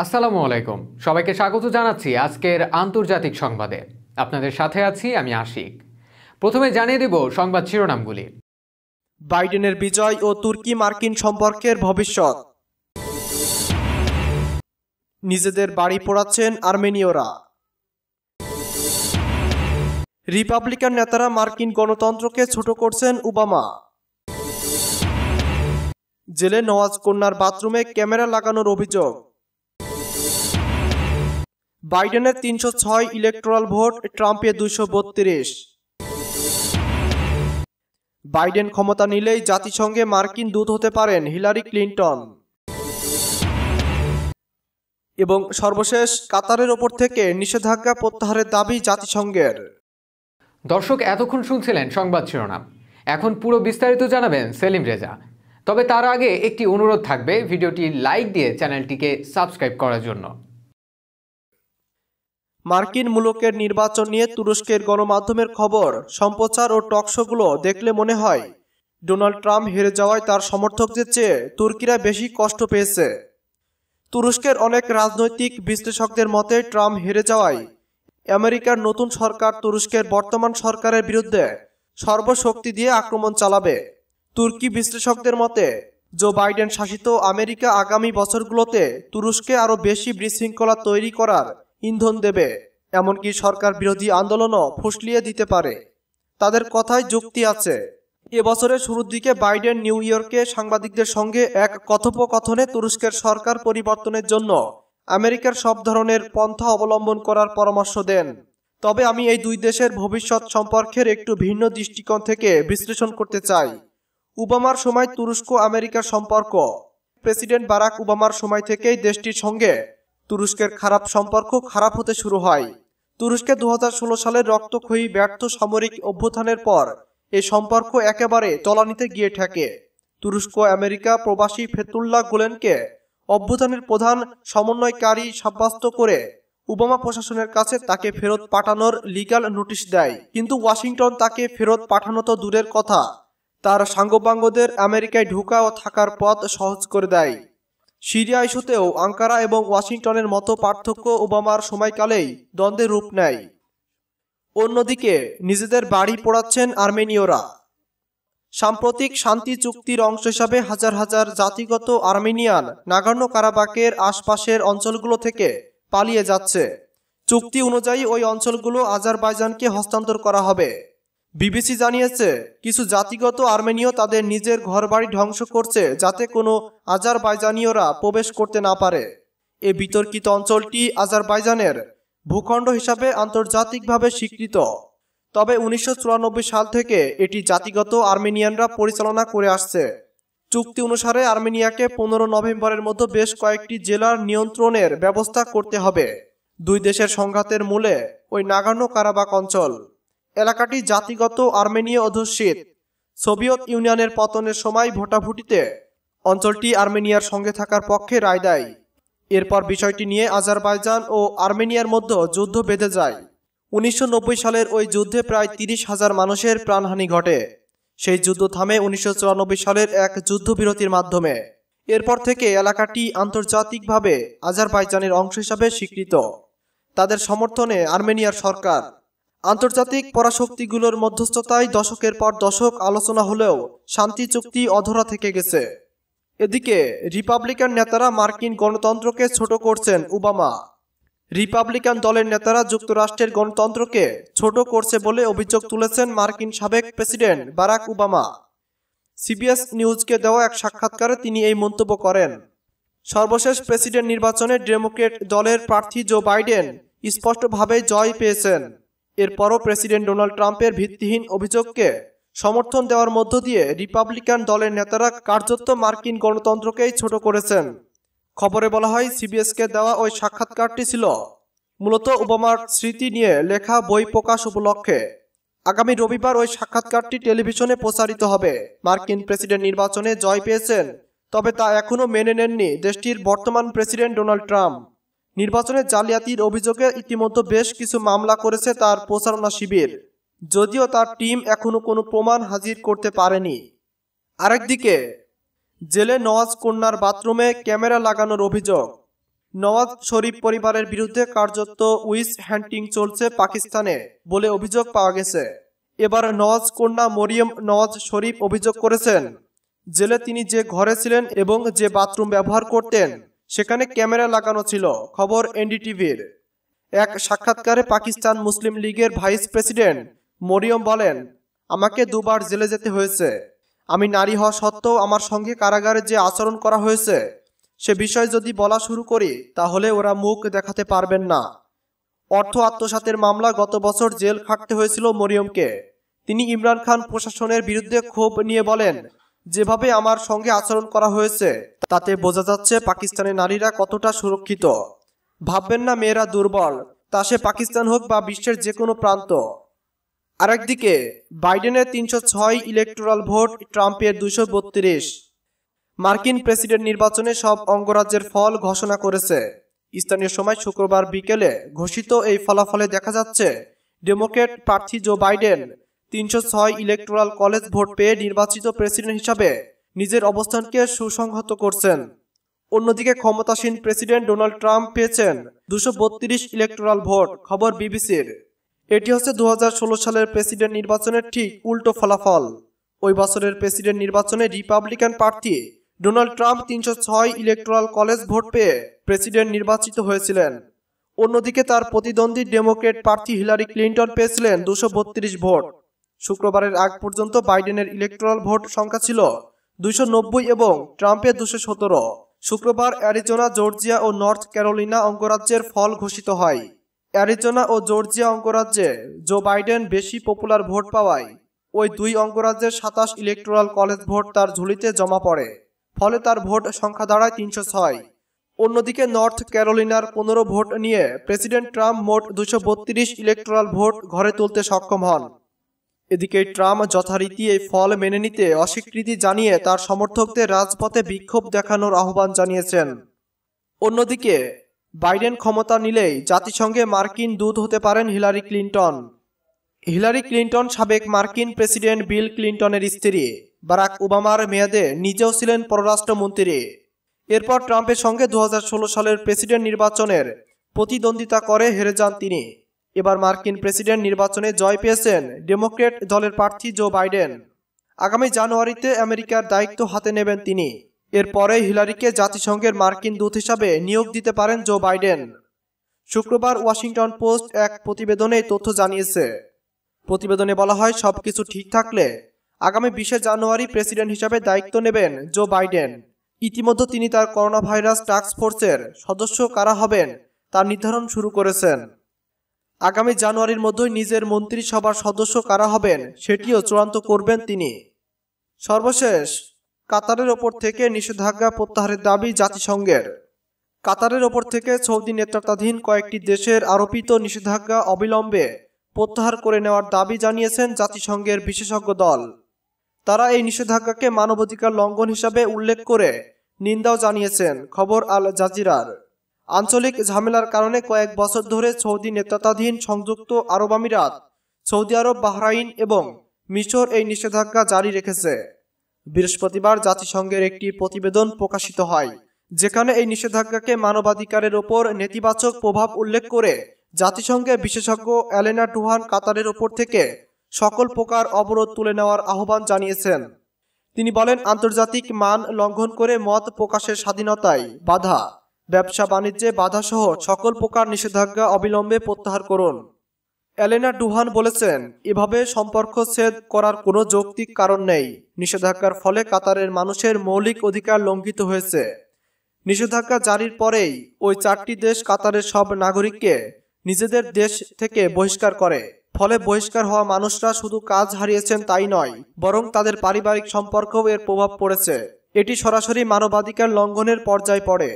আসসালামু আলাইকুম সবাইকে স্বাগত জানাচ্ছি আজকের আন্তর্জাতিক সংবাদে আপনাদের সাথে আছি আমি আশিক প্রথমে জানিয়ে দেব সংবাদ শিরোনামগুলি বাইডেনের বিজয় ও তুর্কি মার্কিন সম্পর্কের ভবিষ্যৎ নিজেদের বাড়ি পোড়াচ্ছেন আর্মেনীয়রা রিপাবলিকান নেতারা মার্কিন গণতন্ত্রকে ছোট করছেন ওবামা জেলে নওয়াজ কন্যার বাথরুমে ক্যামেরা লাগানোর অভিযোগ বাইডেনের তিনশো ছয় ইলেকট্রাল ভোট ট্রাম্পের দুশো বত্রিশ বাইডেন ক্ষমতা নিলেই জাতিসংঘে মার্কিন দূত হতে পারেন হিলারি ক্লিন্টন এবং সর্বশেষ কাতারের ওপর থেকে নিষেধাজ্ঞা প্রত্যাহারের দাবি জাতিসংঘের দর্শক এতক্ষণ শুনছিলেন সংবাদ শিরোনাম এখন পুরো বিস্তারিত জানাবেন সেলিম রেজা তবে তার আগে একটি অনুরোধ থাকবে ভিডিওটি লাইক দিয়ে চ্যানেলটিকে সাবস্ক্রাইব করার জন্য মার্কিন মূলকের নির্বাচন নিয়ে তুরস্কের গণমাধ্যমের খবর সম্প্রচার ও টকশোগুলো দেখলে মনে হয় ডোনাল্ড ট্রাম্প হেরে যাওয়ায় তার সমর্থকদের চেয়ে তুর্কিরা বেশি কষ্ট পেয়েছে তুরস্কের অনেক রাজনৈতিক বিশ্লেষকদের মতে ট্রাম্প হেরে যাওয়ায় আমেরিকার নতুন সরকার তুরস্কের বর্তমান সরকারের বিরুদ্ধে সর্বশক্তি দিয়ে আক্রমণ চালাবে তুর্কি বিশ্লেষকদের মতে জো বাইডেন শাসিত আমেরিকা আগামী বছরগুলোতে তুরস্কে আরও বেশি বিশৃঙ্খলা তৈরি করার ইন্ধন দেবে এমনকি সরকার বিরোধী আন্দোলনও ফুসলিয়ে দিতে পারে তাদের কথায় যুক্তি আছে এবছরের শুরুর দিকে বাইডেন নিউ ইয়র্কে সাংবাদিকদের সঙ্গে এক কথোপকথনে তুরস্কের সরকার পরিবর্তনের জন্য আমেরিকার সব ধরনের পন্থা অবলম্বন করার পরামর্শ দেন তবে আমি এই দুই দেশের ভবিষ্যৎ সম্পর্কের একটু ভিন্ন দৃষ্টিকোণ থেকে বিশ্লেষণ করতে চাই ওবামার সময় তুরস্ক আমেরিকার সম্পর্ক প্রেসিডেন্ট বারাক ওবামার সময় থেকেই দেশটির সঙ্গে তুরস্কের খারাপ সম্পর্ক খারাপ হতে শুরু হয় তুরস্কে দু হাজার সালের রক্তক্ষয়ী ব্যর্থ সামরিক অভ্যুত্থানের পর এ সম্পর্ক একেবারে তলানিতে গিয়ে ঠেকে তুরস্ক আমেরিকা প্রবাসী ফেতুল্লাহ গোলেনকে অভ্যুত্থানের প্রধান সমন্বয়কারী সাব্যস্ত করে ওবামা প্রশাসনের কাছে তাকে ফেরত পাঠানোর লিগাল নোটিশ দেয় কিন্তু ওয়াশিংটন তাকে ফেরত পাঠানো তো দূরের কথা তার সাঙ্গবাঙ্গদের আমেরিকায় ঢোকা ও থাকার পথ সহজ করে দেয় সিরিয়া ইস্যুতেও আঙ্কারা এবং ওয়াশিংটনের মতো পার্থক্য ওবামার সময়কালেই দ্বন্দ্বের রূপ নেয় অন্যদিকে নিজেদের বাড়ি পোড়াচ্ছেন আর্মেনীয়রা সাম্প্রতিক শান্তি চুক্তির অংশ হিসাবে হাজার হাজার জাতিগত আর্মেনিয়ান নাগান্ন কারাবাকের আশপাশের অঞ্চলগুলো থেকে পালিয়ে যাচ্ছে চুক্তি অনুযায়ী ওই অঞ্চলগুলো আজারবাইজানকে হস্তান্তর করা হবে বিবিসি জানিয়েছে কিছু জাতিগত আর্মেনীয় তাদের নিজের ঘরবাড়ি ধ্বংস করছে যাতে কোনো আজারবাইজানীয়রা প্রবেশ করতে না পারে এ বিতর্কিত অঞ্চলটি আজারবাইজানের ভূখণ্ড হিসাবে আন্তর্জাতিকভাবে স্বীকৃত তবে উনিশশো সাল থেকে এটি জাতিগত আর্মেনিয়ানরা পরিচালনা করে আসছে চুক্তি অনুসারে আর্মেনিয়াকে পনেরো নভেম্বরের মধ্যে বেশ কয়েকটি জেলার নিয়ন্ত্রণের ব্যবস্থা করতে হবে দুই দেশের সংঘাতের মূলে ওই নাগানো কারাবাক অঞ্চল এলাকাটি জাতিগত আর্মেনীয় অধ্যুষিত সোভিয়েত ইউনিয়নের পতনের সময় ভোটাভুটিতে অঞ্চলটি আর্মেনিয়ার সঙ্গে থাকার পক্ষে রায় দেয় এরপর বিষয়টি নিয়ে আজারবাইজান ও আর্মেনিয়ার মধ্যে যুদ্ধ বেঁধে যায় উনিশশো সালের ওই যুদ্ধে প্রায় তিরিশ হাজার মানুষের প্রাণহানি ঘটে সেই যুদ্ধ থামে উনিশশো সালের এক যুদ্ধবিরতির মাধ্যমে এরপর থেকে এলাকাটি আন্তর্জাতিকভাবে আজারবাইজানের অংশ হিসাবে স্বীকৃত তাদের সমর্থনে আর্মেনিয়ার সরকার আন্তর্জাতিক পরাশক্তিগুলোর মধ্যস্থতায় দশকের পর দশক আলোচনা হলেও শান্তি চুক্তি অধরা থেকে গেছে এদিকে রিপাবলিকান নেতারা মার্কিন গণতন্ত্রকে ছোট করছেন ওবামা রিপাবলিকান দলের নেতারা যুক্তরাষ্ট্রের গণতন্ত্রকে ছোট করছে বলে অভিযোগ তুলেছেন মার্কিন সাবেক প্রেসিডেন্ট বারাক ওবামা সিবিএস নিউজকে দেওয়া এক সাক্ষাৎকারে তিনি এই মন্তব্য করেন সর্বশেষ প্রেসিডেন্ট নির্বাচনে ডেমোক্রেট দলের প্রার্থী জো বাইডেন স্পষ্টভাবে জয় পেয়েছেন এরপরও প্রেসিডেন্ট ডোনাল্ড ট্রাম্পের ভিত্তিহীন অভিযোগকে সমর্থন দেওয়ার মধ্য দিয়ে রিপাবলিকান দলের নেতারা কার্যত মার্কিন গণতন্ত্রকেই ছোট করেছেন খবরে বলা হয় সিবিএসকে দেওয়া ওই সাক্ষাৎকারটি ছিল মূলত ওবামার স্মৃতি নিয়ে লেখা বই প্রকাশ উপলক্ষে আগামী রবিবার ওই সাক্ষাৎকারটি টেলিভিশনে প্রচারিত হবে মার্কিন প্রেসিডেন্ট নির্বাচনে জয় পেয়েছেন তবে তা এখনও মেনে নেননি দেশটির বর্তমান প্রেসিডেন্ট ডোনাল্ড ট্রাম্প নির্বাচনে জালিয়াতির অভিযোগে ইতিমধ্যে বেশ কিছু মামলা করেছে তার প্রচারণা শিবির যদিও তার টিম এখনও কোনো প্রমাণ হাজির করতে পারেনি আরেকদিকে জেলে নওয়াজ কন্যার বাথরুমে ক্যামেরা লাগানোর অভিযোগ নওয়াজ শরীফ পরিবারের বিরুদ্ধে কার্যত উইস হ্যান্টিং চলছে পাকিস্তানে বলে অভিযোগ পাওয়া গেছে এবার নওয়াজ কন্যা মরিয়ম নওয়াজ শরীফ অভিযোগ করেছেন জেলে তিনি যে ঘরে ছিলেন এবং যে বাথরুম ব্যবহার করতেন সেখানে ক্যামেরা লাগানো ছিল খবর এনডিটিভির এক সাক্ষাৎকারে পাকিস্তান মুসলিম লীগের ভাইস প্রেসিডেন্ট মরিয়ম বলেন আমাকে দুবার জেলে যেতে হয়েছে আমি নারী হওয়া সত্ত্বেও আমার সঙ্গে কারাগারে যে আচরণ করা হয়েছে সে বিষয়ে যদি বলা শুরু করি তাহলে ওরা মুখ দেখাতে পারবেন না অর্থ আত্মসাতের মামলা গত বছর জেল খাটতে হয়েছিল মরিয়মকে তিনি ইমরান খান প্রশাসনের বিরুদ্ধে ক্ষোভ নিয়ে বলেন যেভাবে আমার সঙ্গে আচরণ করা হয়েছে তাতে বোঝা যাচ্ছে পাকিস্তানের নারীরা কতটা সুরক্ষিত ভাববেন না মেয়েরা দুর্বল তা সে পাকিস্তান হোক বা বিশ্বের যে কোনো প্রান্ত আরেকদিকে বাইডেনের তিনশো ছয় ইলেকট্রাল ভোট ট্রাম্পের দুশো বত্রিশ মার্কিন প্রেসিডেন্ট নির্বাচনে সব অঙ্গরাজ্যের ফল ঘোষণা করেছে স্থানীয় সময় শুক্রবার বিকেলে ঘোষিত এই ফলাফলে দেখা যাচ্ছে ডেমোক্রেট প্রার্থী জো বাইডেন তিনশো ছয় ইলেকট্রাল কলেজ ভোট পেয়ে নির্বাচিত প্রেসিডেন্ট হিসাবে নিজের অবস্থানকে সুসংহত করছেন অন্যদিকে ক্ষমতাসীন প্রেসিডেন্ট ডোনাল্ড ট্রাম্প পেয়েছেন দুশো বত্রিশ ইলেকট্রাল ভোট খবর বিবিসির এটি হচ্ছে দু সালের প্রেসিডেন্ট নির্বাচনের ঠিক উল্টো ফলাফল ওই বছরের প্রেসিডেন্ট নির্বাচনে রিপাবলিকান প্রার্থী ডোনাল্ড ট্রাম্প তিনশো ছয় ইলেকট্রাল কলেজ ভোট পেয়ে প্রেসিডেন্ট নির্বাচিত হয়েছিলেন অন্যদিকে তার প্রতিদ্বন্দ্বী ডেমোক্রেট প্রার্থী হিলারি ক্লিন্টন পেয়েছিলেন দুশো ভোট শুক্রবারের আগ পর্যন্ত বাইডেনের ইলেকট্রাল ভোট সংখ্যা ছিল দুইশো এবং ট্রাম্পের দুশো সতেরো শুক্রবার অ্যারিজোনা জর্জিয়া ও নর্থ ক্যারোলিনা অঙ্গরাজ্যের ফল ঘোষিত হয় অ্যারিজোনা ও জর্জিয়া অঙ্গরাজ্যে জো বাইডেন বেশি পপুলার ভোট পাওয়ায় ওই দুই অঙ্গরাজ্যের সাতাশ ইলেকট্রাল কলেজ ভোট তার ঝুলিতে জমা পড়ে ফলে তার ভোট সংখ্যা দাঁড়ায় তিনশো ছয় অন্যদিকে নর্থ ক্যারোলিনার পনেরো ভোট নিয়ে প্রেসিডেন্ট ট্রাম্প মোট দুশো ইলেকট্রাল ভোট ঘরে তুলতে সক্ষম হন এদিকে ট্রাম্প যথারীতি এই ফল মেনে নিতে অস্বীকৃতি জানিয়ে তার সমর্থকদের রাজপথে বিক্ষোভ দেখানোর আহ্বান জানিয়েছেন অন্যদিকে বাইডেন ক্ষমতা নিলেই জাতিসংঘে মার্কিন দূত হতে পারেন হিলারি ক্লিন্টন হিলারি ক্লিন্টন সাবেক মার্কিন প্রেসিডেন্ট বিল ক্লিন্টনের স্ত্রী বারাক ওবামার মেয়াদে নিজেও ছিলেন পররাষ্ট্রমন্ত্রী এরপর ট্রাম্পের সঙ্গে দু সালের প্রেসিডেন্ট নির্বাচনের প্রতিদ্বন্দ্বিতা করে হেরে যান তিনি এবার মার্কিন প্রেসিডেন্ট নির্বাচনে জয় পেয়েছেন ডেমোক্রেট দলের প্রার্থী জো বাইডেন আগামী জানুয়ারিতে আমেরিকার দায়িত্ব হাতে নেবেন তিনি এরপরে হিলারিকে জাতিসংঘের মার্কিন দূত হিসাবে নিয়োগ দিতে পারেন জো বাইডেন শুক্রবার ওয়াশিংটন পোস্ট এক প্রতিবেদনে তথ্য জানিয়েছে প্রতিবেদনে বলা হয় সব কিছু ঠিক থাকলে আগামী বিশে জানুয়ারি প্রেসিডেন্ট হিসাবে দায়িত্ব নেবেন জো বাইডেন ইতিমধ্যে তিনি তার করোনা ভাইরাস টাস্ক ফোর্সের সদস্য কারা হবেন তা নির্ধারণ শুরু করেছেন আগামী জানুয়ারির মধ্যেই নিজের মন্ত্রিসভার সদস্য কারা হবেন সেটিও চূড়ান্ত করবেন তিনি সর্বশেষ কাতারের ওপর থেকে নিষেধাজ্ঞা প্রত্যাহারের দাবি জাতিসংঘের কাতারের ওপর থেকে সৌদি নেতৃত্বাধীন কয়েকটি দেশের আরোপিত নিষেধাজ্ঞা অবিলম্বে প্রত্যাহার করে নেওয়ার দাবি জানিয়েছেন জাতিসংঘের বিশেষজ্ঞ দল তারা এই নিষেধাজ্ঞাকে মানবাধিকার লঙ্ঘন হিসাবে উল্লেখ করে নিন্দাও জানিয়েছেন খবর আল জাজিরার আঞ্চলিক ঝামেলার কারণে কয়েক বছর ধরে সৌদি নেতৃত্বাধীন সংযুক্ত আরব আমিরাত সৌদি আরব বাহরাইন এবং মিশর এই নিষেধাজ্ঞা জারি রেখেছে বৃহস্পতিবার জাতিসংঘের একটি প্রতিবেদন প্রকাশিত হয় যেখানে এই নিষেধাজ্ঞাকে মানবাধিকারের ওপর নেতিবাচক প্রভাব উল্লেখ করে জাতিসংঘে বিশেষজ্ঞ অ্যালেনা টুহান কাতারের ওপর থেকে সকল প্রকার অবরোধ তুলে নেওয়ার আহ্বান জানিয়েছেন তিনি বলেন আন্তর্জাতিক মান লঙ্ঘন করে মত প্রকাশের স্বাধীনতায় বাধা ব্যবসা বাণিজ্যে বাধাসহ সকল প্রকার নিষেধাজ্ঞা অবিলম্বে প্রত্যাহার করুন এলেনা ডুহান বলেছেন এভাবে সম্পর্ক ছেদ করার কোনো যৌক্তিক কারণ নেই নিষেধাজ্ঞার ফলে কাতারের মানুষের মৌলিক অধিকার লঙ্ঘিত হয়েছে নিষেধাজ্ঞা জারির পরেই ওই চারটি দেশ কাতারের সব নাগরিককে নিজেদের দেশ থেকে বহিষ্কার করে ফলে বহিষ্কার হওয়া মানুষরা শুধু কাজ হারিয়েছেন তাই নয় বরং তাদের পারিবারিক সম্পর্কও এর প্রভাব পড়েছে এটি সরাসরি মানবাধিকার লঙ্ঘনের পর্যায়ে পড়ে